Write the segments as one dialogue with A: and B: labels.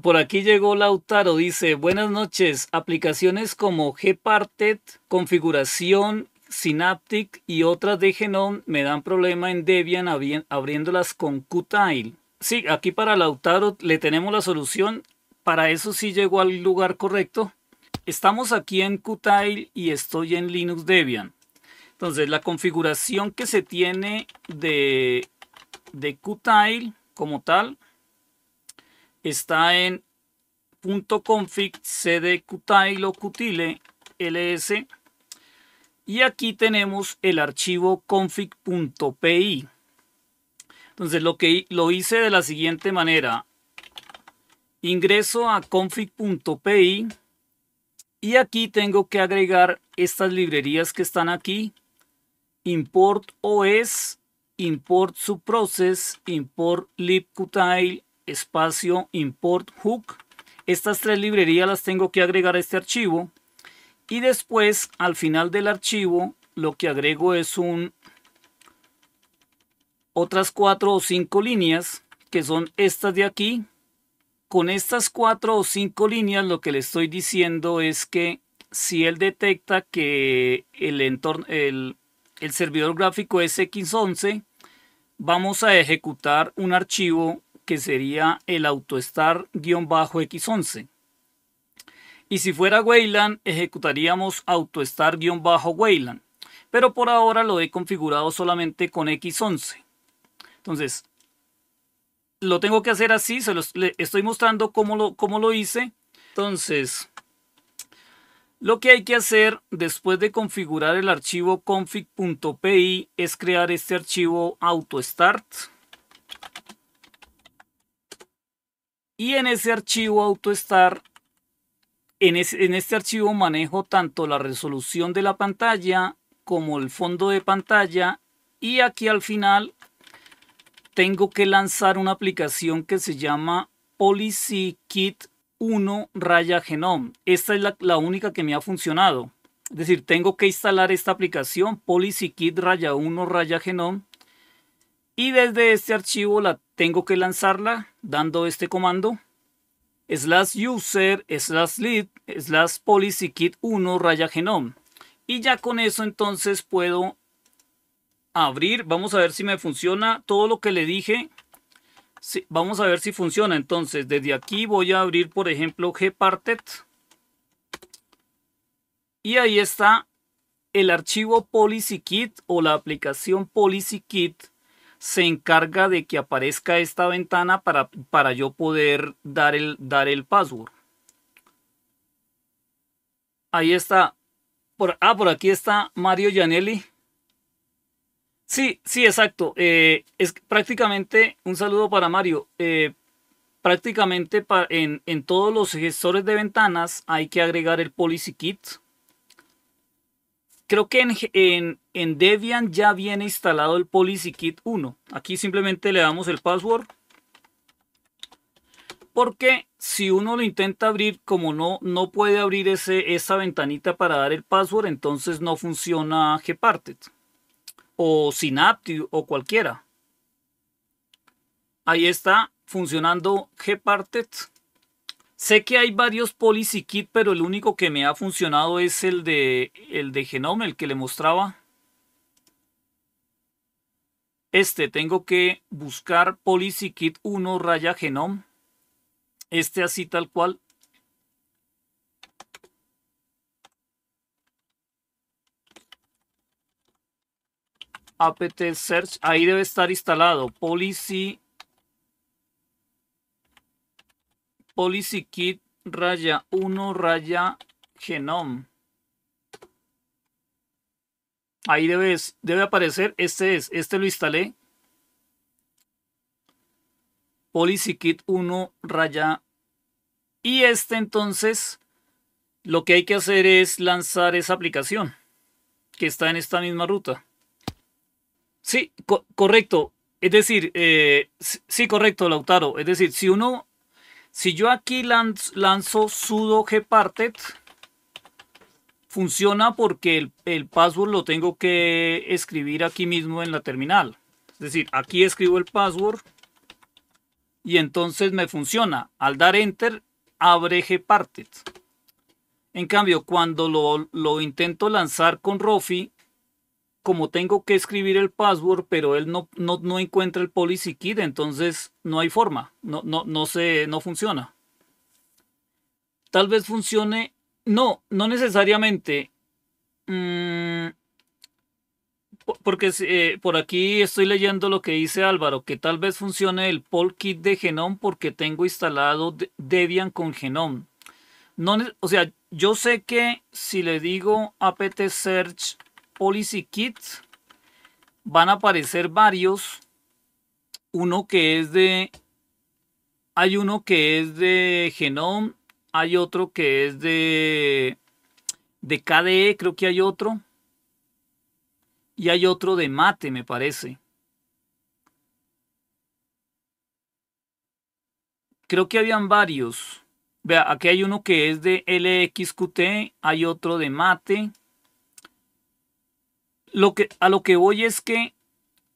A: Por aquí llegó Lautaro, dice, buenas noches, aplicaciones como Gparted, configuración, Synaptic y otras de Genome me dan problema en Debian abriéndolas con Qtile. Sí, aquí para Lautaro le tenemos la solución, para eso sí llegó al lugar correcto. Estamos aquí en Qtile y estoy en Linux Debian. Entonces la configuración que se tiene de, de Qtile como tal está en .config cutile ls y aquí tenemos el archivo config.pi. Entonces lo que lo hice de la siguiente manera. Ingreso a config.pi y aquí tengo que agregar estas librerías que están aquí. Import OS, import subprocess, import libcutile espacio import hook. Estas tres librerías las tengo que agregar a este archivo. Y después, al final del archivo, lo que agrego es un otras cuatro o cinco líneas, que son estas de aquí. Con estas cuatro o cinco líneas, lo que le estoy diciendo es que si él detecta que el, entorno, el, el servidor gráfico es X11, vamos a ejecutar un archivo que sería el bajo x 11 Y si fuera Wayland, ejecutaríamos autostar-wayland. Pero por ahora lo he configurado solamente con x11. Entonces, lo tengo que hacer así. Se estoy mostrando cómo lo, lo hice. Entonces, lo que hay que hacer después de configurar el archivo config.pi es crear este archivo autostart. Y en ese archivo AutoStar, en, en este archivo manejo tanto la resolución de la pantalla como el fondo de pantalla. Y aquí al final tengo que lanzar una aplicación que se llama Policy Kit 1 Raya Genome. Esta es la, única que me ha funcionado. Es decir, tengo que instalar esta aplicación PolicyKit Raya 1 Raya Genome y desde este archivo la tengo que lanzarla dando este comando slash user slash lead slash policy kit 1 raya genome y ya con eso entonces puedo abrir vamos a ver si me funciona todo lo que le dije vamos a ver si funciona entonces desde aquí voy a abrir por ejemplo gparted y ahí está el archivo policy kit o la aplicación policy kit se encarga de que aparezca esta ventana para, para yo poder dar el, dar el password. Ahí está. Por, ah, por aquí está Mario Gianelli. Sí, sí, exacto. Eh, es prácticamente un saludo para Mario. Eh, prácticamente en, en todos los gestores de ventanas hay que agregar el policy kit creo que en, Debian ya viene instalado el Policy Kit 1. Aquí simplemente le damos el password. Porque si uno lo intenta abrir, como no, no puede abrir ese, esa ventanita para dar el password, entonces no funciona Gparted. O Synaptic o cualquiera. Ahí está funcionando Gparted Sé que hay varios policy kit, pero el único que me ha funcionado es el de, el de Genome, el que le mostraba. Este tengo que buscar policy kit 1 raya Genome. Este así tal cual. apt search, ahí debe estar instalado policy policykit Kit raya 1 raya Genome. Ahí debe aparecer. Este es, este lo instalé. Policy 1 raya. Y este entonces, lo que hay que hacer es lanzar esa aplicación que está en esta misma ruta. Sí, correcto. Es decir, eh, sí, correcto, Lautaro. Es decir, si uno si yo aquí lanzo sudo gparted, funciona porque el, password lo tengo que escribir aquí mismo en la terminal. Es decir, aquí escribo el password y entonces me funciona. Al dar enter, abre gparted. En cambio, cuando lo, lo intento lanzar con Rofi, como tengo que escribir el password, pero él no, no, encuentra el policy kit, entonces no hay forma, no, no, no, se, no funciona. Tal vez funcione, no, no necesariamente. Mm, porque eh, por aquí estoy leyendo lo que dice Álvaro, que tal vez funcione el poll kit de Genome porque tengo instalado Debian con Genome. No, o sea, yo sé que si le digo apt search Policy Kits. Van a aparecer varios. Uno que es de... Hay uno que es de Genome. Hay otro que es de... De KDE creo que hay otro. Y hay otro de Mate, me parece. Creo que habían varios. Vea, aquí hay uno que es de LXQT, hay otro de Mate, lo que, a lo que voy es que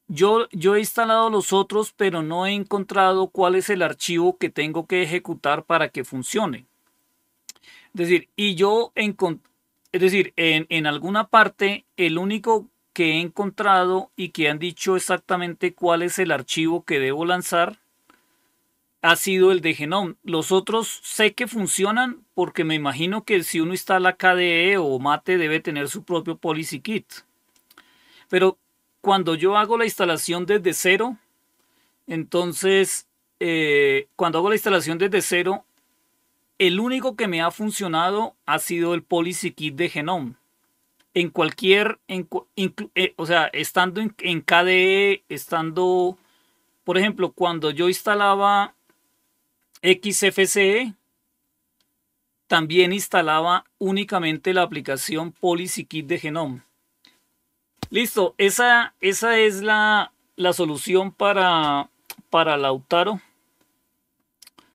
A: yo, yo he instalado los otros, pero no he encontrado cuál es el archivo que tengo que ejecutar para que funcione. Es decir, y yo es decir, en, en alguna parte, el único que he encontrado y que han dicho exactamente cuál es el archivo que debo lanzar ha sido el de Genome. Los otros sé que funcionan porque me imagino que si uno instala KDE o Mate debe tener su propio policy kit. Pero cuando yo hago la instalación desde cero, entonces, eh, cuando hago la instalación desde cero, el único que me ha funcionado ha sido el Policy Kit de Genome. En cualquier, eh, o sea, estando en, en, KDE, estando, por ejemplo, cuando yo instalaba XFCE, también instalaba únicamente la aplicación Policy Kit de Genome. Listo, esa, esa es la, la solución para, para Lautaro.